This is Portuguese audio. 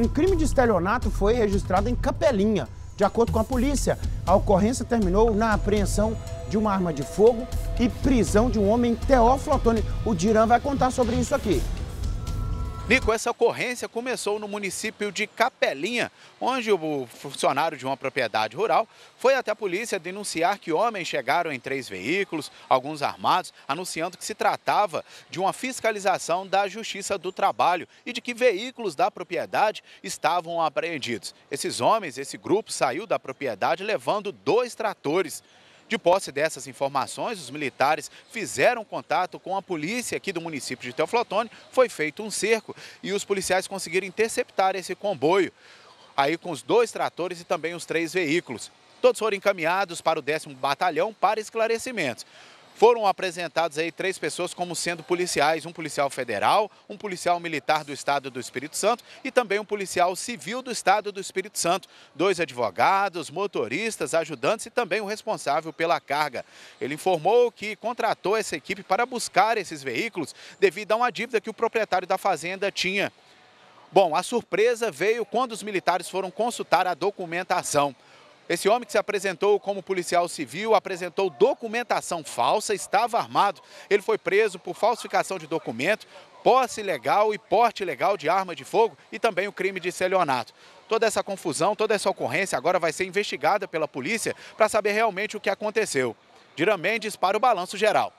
Um crime de estelionato foi registrado em Capelinha. De acordo com a polícia, a ocorrência terminou na apreensão de uma arma de fogo e prisão de um homem teófilo Otoni. O Diran vai contar sobre isso aqui. Nico, essa ocorrência começou no município de Capelinha, onde o funcionário de uma propriedade rural foi até a polícia denunciar que homens chegaram em três veículos, alguns armados, anunciando que se tratava de uma fiscalização da Justiça do Trabalho e de que veículos da propriedade estavam apreendidos. Esses homens, esse grupo, saiu da propriedade levando dois tratores. De posse dessas informações, os militares fizeram contato com a polícia aqui do município de Teoflotone, foi feito um cerco e os policiais conseguiram interceptar esse comboio aí com os dois tratores e também os três veículos. Todos foram encaminhados para o 10 Batalhão para esclarecimentos. Foram apresentados aí três pessoas como sendo policiais, um policial federal, um policial militar do estado do Espírito Santo e também um policial civil do estado do Espírito Santo, dois advogados, motoristas, ajudantes e também o responsável pela carga. Ele informou que contratou essa equipe para buscar esses veículos devido a uma dívida que o proprietário da fazenda tinha. Bom, a surpresa veio quando os militares foram consultar a documentação. Esse homem que se apresentou como policial civil, apresentou documentação falsa, estava armado. Ele foi preso por falsificação de documento, posse ilegal e porte ilegal de arma de fogo e também o crime de celionato. Toda essa confusão, toda essa ocorrência agora vai ser investigada pela polícia para saber realmente o que aconteceu. Dira Mendes para o Balanço Geral.